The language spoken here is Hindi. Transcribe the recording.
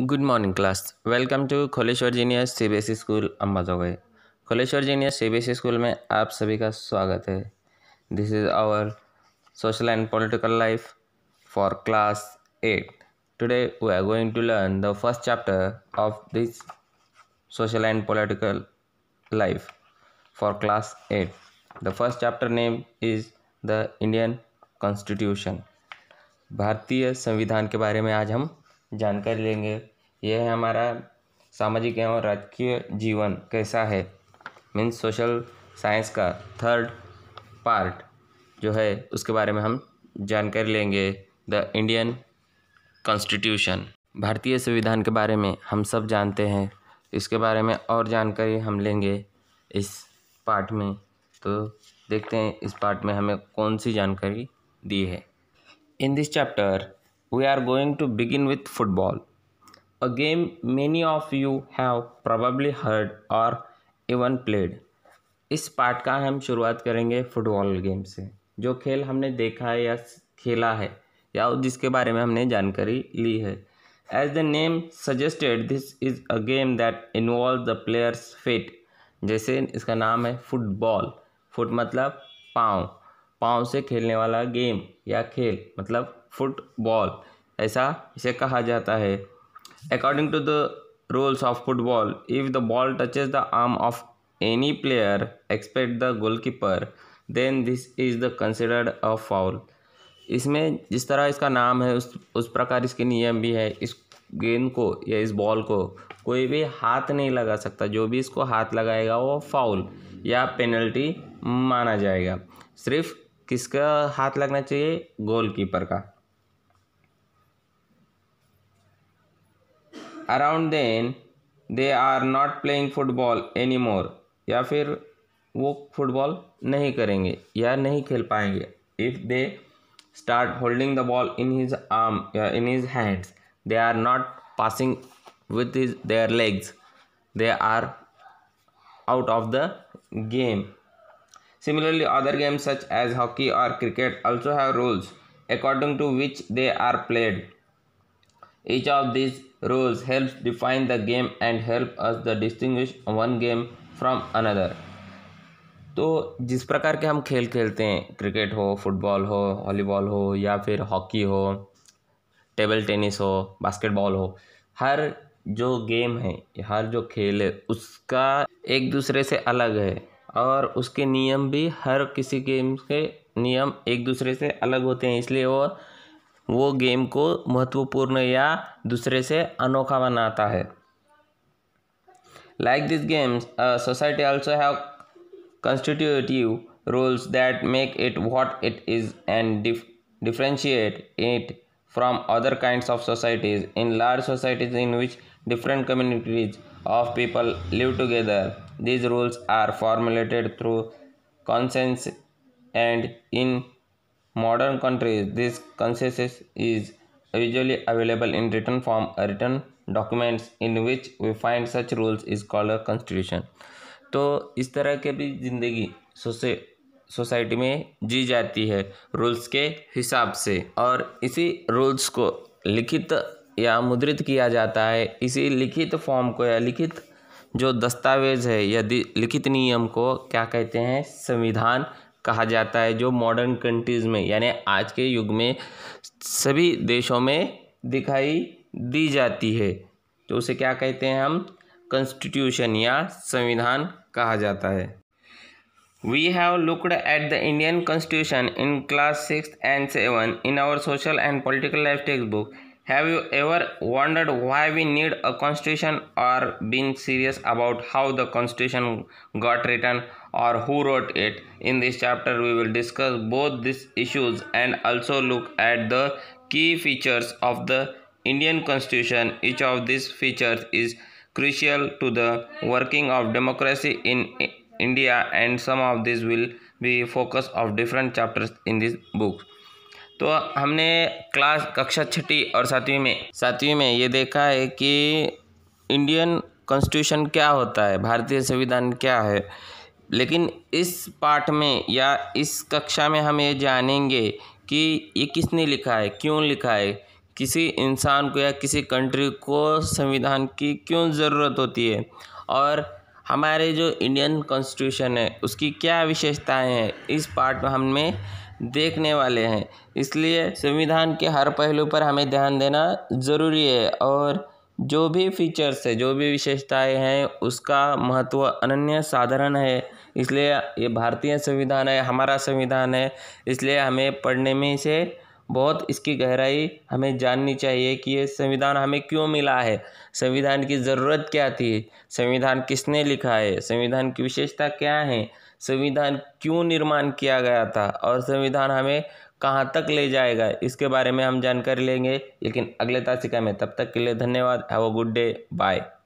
Good morning class welcome to Kholeshwar junior C B S E school Ambajogai Kholeshwar junior C B S E school में आप सभी का स्वागत है this is our social and political life for class eight today we are going to learn the first chapter of this social and political life for class eight the first chapter name is the Indian constitution भारतीय संविधान के बारे में आज हम जानकारी लेंगे यह हमारा सामाजिक एवं राजकीय जीवन कैसा है मीन्स सोशल साइंस का थर्ड पार्ट जो है उसके बारे में हम जानकारी लेंगे द इंडियन कॉन्स्टिट्यूशन भारतीय संविधान के बारे में हम सब जानते हैं इसके बारे में और जानकारी हम लेंगे इस पार्ट में तो देखते हैं इस पार्ट में हमें कौन सी जानकारी दी है in this chapter we are going to begin with football a game many of you have probably heard or even played इस पार्ट का हम शुरुआत करेंगे फुटबॉल गेम से जो खेल हमने देखा है या खेला है या जिसके बारे में हमने जानकारी ली है as the name suggested this is a game that involve the players fit जैसे इसका नाम है फुटबॉल फुट मतलब पाँव पाँव से खेलने वाला गेम या खेल मतलब फुटबॉल ऐसा इसे कहा जाता है according to the of football if the ball touches the arm of any player expect the goal keeper then this is the considered a foul इसमें जिस तरह इसका नाम है उस उस प्रकार इसके नियम भी है इस गेंद को या इस बॉल को कोई भी हाथ नहीं लगा सकता जो भी इसको हाथ लगाएगा वो फाउल या पेनल्टी माना जाएगा सिर्फ किसका हाथ लगना चाहिए गोलकीपर का around then they are not playing football anymore या फिर वो football नहीं करेंगे या नहीं खेल पाएंगे if they start holding the ball in his arm uh, in his hands they are not passing with his their legs they are out of the game similarly other games such as hockey or cricket also have rules according to which they are played Each of these rules helps define the game and help us the distinguish one game from another तो जिस प्रकार के हम खेल खेलते हैं क्रिकेट हो फुटबॉल हो वॉलीबॉल हो या फिर हॉकी हो टेबल टेनिस हो बास्केटबॉल हो हर जो गेम है हर जो खेल है उसका एक दूसरे से अलग है और उसके नियम भी हर किसी गेम के नियम एक दूसरे से अलग होते हैं इसलिए वो वो गेम को महत्वपूर्ण या दूसरे से अनोखा बनाता है like this games society also have constitutive rules that make it what it is and differentiate it from other kind of societies in large societies in which different communities of people live together these rules are formulated through consensus and in modern countries, this consensus is usually available in written form. A written documents in which we find such rules is called a constitution. तो इस तरह के भी जिंदगी सोसे सोसाइटी में जी जाती है रूल्स के हिसाब से और इसी रूल्स को लिखित या मुद्रित किया जाता है इसी लिखित फॉर्म को या लिखित जो दस्तावेज है या लिखित नियम को क्या कहते हैं संविधान कहा जाता है जो मॉडर्न कंट्रीज़ में यानी आज के युग में सभी देशों में दिखाई दी जाती है तो उसे क्या कहते हैं हम कॉन्स्टिट्यूशन या संविधान कहा जाता है we have looked at the Indian constitution in class six and seven in our social and political life textbook have you ever wondered why we need a constitution or being serious about how the constitution got written or who wrote it. In this chapter, we will discuss both these issues and also look at the key features of the Indian Constitution. Each of these features is crucial to the working of democracy in India and some of these will be focus of different chapters in this book. तो हमने क्लास कक्षा छठी और सातवीं में सातवीं में ये देखा है कि इंडियन कॉन्स्टिट्यूशन क्या होता है भारतीय संविधान क्या है लेकिन इस पाठ में या इस कक्षा में हम ये जानेंगे कि ये किसने लिखा है क्यों लिखा है किसी इंसान को या किसी कंट्री को संविधान की क्यों ज़रूरत होती है और हमारे जो इंडियन कॉन्स्टिट्यूशन है उसकी क्या विशेषताएं हैं इस पार्ट में हमें देखने वाले हैं इसलिए संविधान के हर पहलू पर हमें ध्यान देना ज़रूरी है और जो भी फीचर्स है जो भी विशेषताएँ हैं उसका महत्व अनन्य साधारण है इसलिए ये भारतीय संविधान है हमारा संविधान है इसलिए हमें पढ़ने में इसे बहुत इसकी गहराई हमें जाननी चाहिए कि ये संविधान हमें क्यों मिला है संविधान की ज़रूरत क्या थी संविधान किसने लिखा है संविधान की विशेषता क्या है संविधान क्यों निर्माण किया गया था और संविधान हमें कहाँ तक ले जाएगा इसके बारे में हम जानकारी लेंगे लेकिन अगले तासिका में तब तक के लिए धन्यवाद have a good day bye